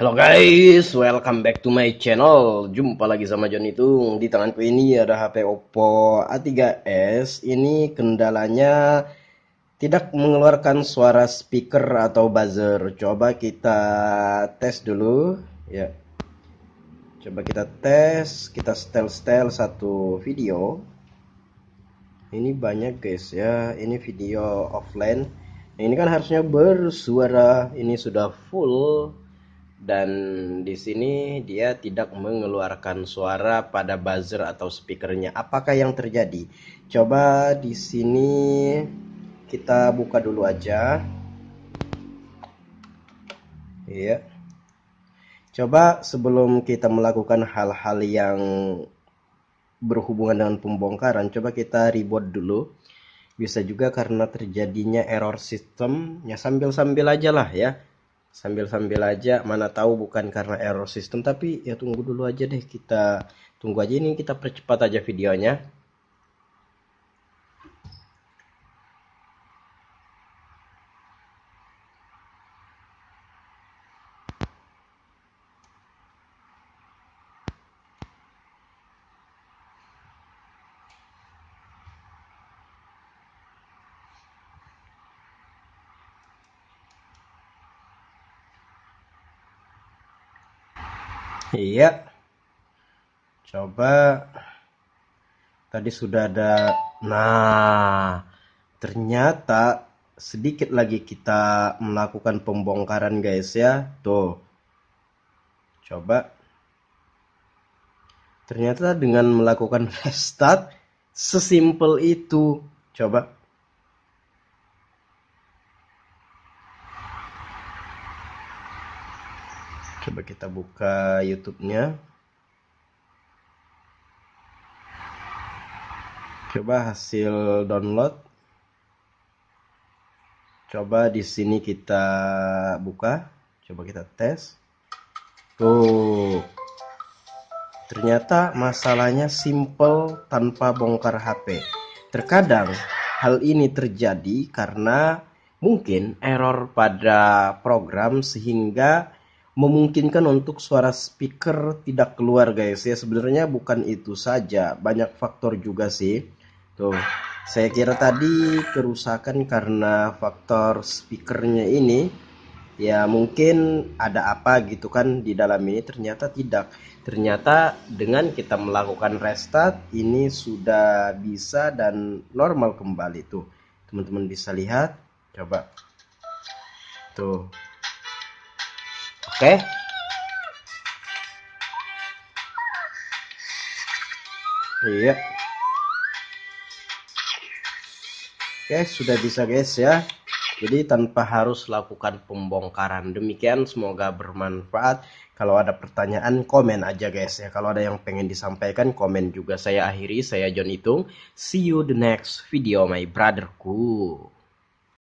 Hello guys, welcome back to my channel. Jumpa lagi sama John itu. Di tanganku ini ada HP Oppo A3s. Ini kendalanya tidak mengeluarkan suara speaker atau buzzer. Coba kita tes dulu, ya. Coba kita tes, kita setel-setel satu video. Ini banyak guys ya. Ini video offline. Nah, ini kan harusnya bersuara. Ini sudah full dan di sini dia tidak mengeluarkan suara pada buzzer atau speakernya. Apakah yang terjadi? Coba di sini kita buka dulu aja. Iya. Coba sebelum kita melakukan hal-hal yang berhubungan dengan pembongkaran, coba kita reboot dulu. Bisa juga karena terjadinya error sistem, ya sambil-sambil aja lah ya sambil-sambil aja mana tahu bukan karena error sistem tapi ya tunggu dulu aja deh kita tunggu aja ini kita percepat aja videonya Iya. Coba tadi sudah ada. Nah, ternyata sedikit lagi kita melakukan pembongkaran guys ya. Tuh. Coba. Ternyata dengan melakukan restart sesimpel itu. Coba Coba kita buka YouTube-nya. Coba hasil download. Coba di sini kita buka. Coba kita tes. Tuh. Ternyata masalahnya simple tanpa bongkar HP. Terkadang hal ini terjadi karena mungkin error pada program sehingga memungkinkan untuk suara speaker tidak keluar guys ya sebenarnya bukan itu saja banyak faktor juga sih tuh saya kira tadi kerusakan karena faktor speakernya ini ya mungkin ada apa gitu kan di dalam ini ternyata tidak ternyata dengan kita melakukan restart ini sudah bisa dan normal kembali tuh teman-teman bisa lihat coba tuh Oke. Okay. Iya. Oke, okay, sudah bisa guys ya. Jadi tanpa harus lakukan pembongkaran. Demikian semoga bermanfaat. Kalau ada pertanyaan komen aja guys ya. Kalau ada yang pengen disampaikan komen juga. Saya akhiri, saya John Itung. See you the next video my brotherku.